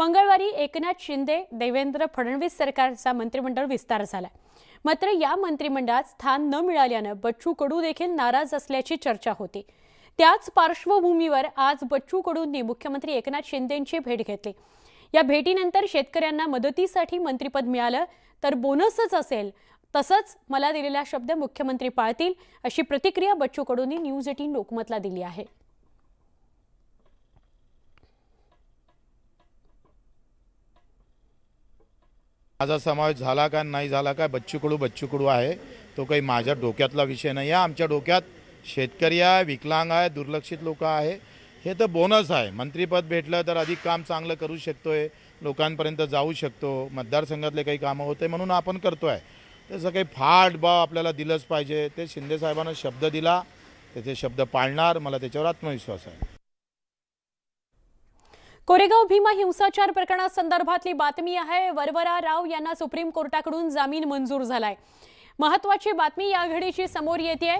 मंगळवारी एकनाथ शिंदे देवेंद्र फडणवीस सरकारचा मंत्रिमंडळ विस्तार झाला मात्र या मंत्रिमंडळात स्थान न मिळाल्यानं बच्चू कडू देखील नाराज असल्याची चर्चा होती त्याच पार्श्वभूमीवर आज बच्चू कडूंनी मुख्यमंत्री एकनाथ शिंदेंची भेट घेतली या भेटीनंतर शेतकऱ्यांना मदतीसाठी मंत्रिपद मिळालं तर बोनसच असेल तसंच मला दिलेला शब्द मुख्यमंत्री पाळतील अशी प्रतिक्रिया बच्चू कडूंनी न्यूज एटीन लोकमतला दिली आहे माझा समावेश झाला का नाही झाला काय बच्चू कडू बच्चू कडू आहे तो काही माझ्या डोक्यातला विषय नाही आहे आमच्या डोक्यात शेतकरी आहे विकलांग आहे दुर्लक्षित लोक आहे हे तर बोनस आहे मंत्रीपद भेटलं तर अधिक काम चांगलं करू शकतो आहे लोकांपर्यंत जाऊ शकतो मतदारसंघातले काही कामं होते म्हणून आपण करतो आहे त्याचं काही फाट बाव आपल्याला दिलंच पाहिजे ते शिंदेसाहेबांना शब्द दिला त्याचे शब्द पाळणार मला त्याच्यावर आत्मविश्वास आहे कोरेगाव भीमा हिंसाचार प्रकरणासंदर्भातली बातमी आहे वरवरा राव यांना सुप्रीम कोर्टाकडून जामीन मंजूर झालाय महत्वाची बातमी या घडीची समोर येते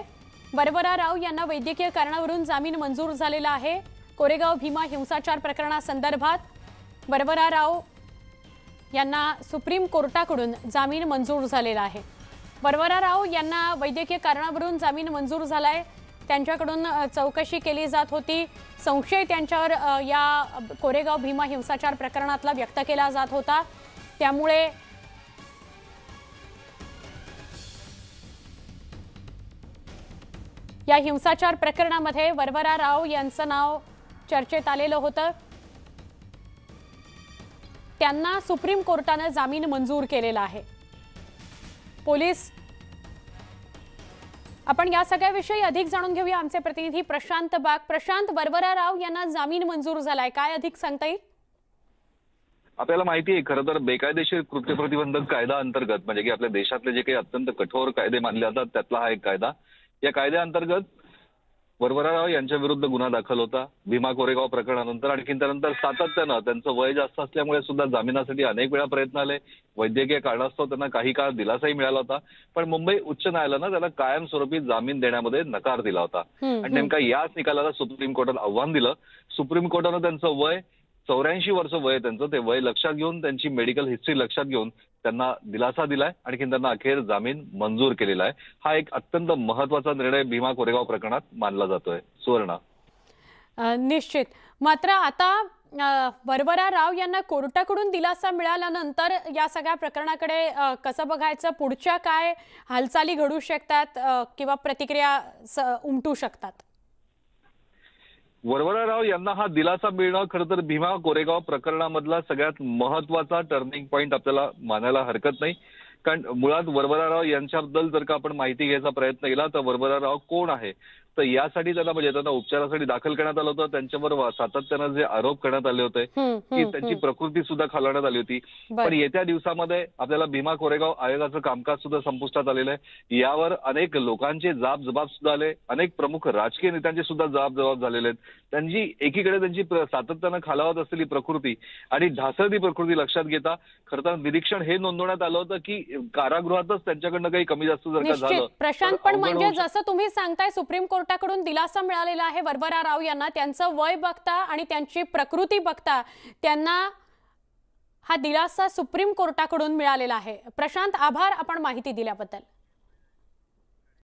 वरवरा राव यांना वैद्यकीय कारणावरून जामीन मंजूर झालेला आहे कोरेगाव भीमा हिंसाचार प्रकरणासंदर्भात वरवरा राव यांना सुप्रीम कोर्टाकडून जामीन मंजूर झालेला आहे वरवरा राव यांना वैद्यकीय कारणावरून जामीन मंजूर झालाय त्यांच्याकडून चौकशी केली जात होती संशय त्यांच्यावर या कोरेगाव भीमा हिंसाचार प्रकरणातला व्यक्त केला जात होता त्यामुळे या हिंसाचार प्रकरणामध्ये वरवरा राव यांचं नाव चर्चेत आलेलं होतं त्यांना सुप्रीम कोर्टानं जामीन मंजूर केलेला आहे पोलीस आपण या सगळ्याविषयी अधिक जाणून घेऊया आमचे प्रतिनिधी प्रशांत बाग प्रशांत वरवरा राव यांना जामीन मंजूर झालाय काय अधिक सांगता येईल आपल्याला माहिती आहे खरं तर बेकायदेशीर कृत्य प्रतिबंधक कायदा अंतर्गत म्हणजे की आपल्या देशातले जे काही अत्यंत कठोर कायदे मानले जातात त्यातला हा एक कायदा या कायद्याअंतर्गत यांच्या विरुद्ध गुन्हा दाखल होता भीमा कोरेगाव प्रकरणानंतर आणखी त्यानंतर सातत्यानं त्यांचं वय जास्त असल्यामुळे सुद्धा जामिनासाठी अनेक वेळा प्रयत्न आले वैद्यकीय कारणास्तव त्यांना काही काळ दिलासाही मिळाला होता पण मुंबई उच्च न्यायालयानं त्याला कायमस्वरूपी जामीन देण्यामध्ये नकार दिला होता आणि नेमका याच निकालाला सुप्रीम कोर्टात आव्हान दिलं सुप्रीम कोर्टानं त्यांचं वय चौऱ्याऐंशी वर्ष वय त्यांचं ते वय लक्षात घेऊन त्यांची मेडिकल हिस्ट्री लक्षात घेऊन त्यांना दिलासा दिलाय आणखी त्यांना अखेर जामीन मंजूर केलेला आहे हा एक अत्यंत महत्वाचा निर्णय भीमा कोरेगाव प्रकरणात मानला जातोय सुवर्णा निश्चित मात्र आता वरवरा राव यांना कोर्टाकडून दिलासा मिळाल्यानंतर या सगळ्या प्रकरणाकडे कसं बघायचं पुढच्या काय हालचाली घडू शकतात किंवा प्रतिक्रिया उमटू शकतात वरवरा राव यांना हा दिलासा मिळणं खरं तर भीमा कोरेगाव प्रकरणामधला सगळ्यात महत्वाचा टर्निंग पॉईंट आपल्याला मानायला हरकत नाही कारण मुळात राव यांच्याबद्दल जर का आपण माहिती घ्यायचा प्रयत्न केला तर वरवरा राव कोण आहे तर यासाठी त्यांना म्हणजे त्यांना उपचारासाठी दाखल करण्यात आलं होतं त्यांच्यावर सातत्यानं जे आरोप करण्यात आले होते की त्यांची प्रकृती सुद्धा खालवण्यात आली होती पण येत्या दिवसामध्ये आपल्याला भीमा कोरेगाव आयोगाचं कामकाज सुद्धा संपुष्टात आलेलं आहे यावर अनेक लोकांचे जाब जबाब सुद्धा आले अनेक प्रमुख राजकीय नेत्यांचे सुद्धा जाब जबाब झालेले आहेत त्यांची एकीकडे त्यांची सातत्यानं खालावत असलेली प्रकृती आणि ढासळती प्रकृती लक्षात घेता खरं निरीक्षण हे नोंदवण्यात आलं होतं की कारागृहातच त्यांच्याकडनं काही कमी जास्त जर का झालं प्रशांत पण म्हणजे जसं तुम्ही सांगताय सुप्रीम कोर्ट कोर्टाकडून दिलासा मिळालेला आहे वरवरा राव यांना त्यांचं वय बघता आणि त्यांची प्रकृती बघता त्यांना हा दिलासा सुप्रीम कोर्टाकडून मिळालेला आहे प्रशांत आभार आपण माहिती दिल्याबद्दल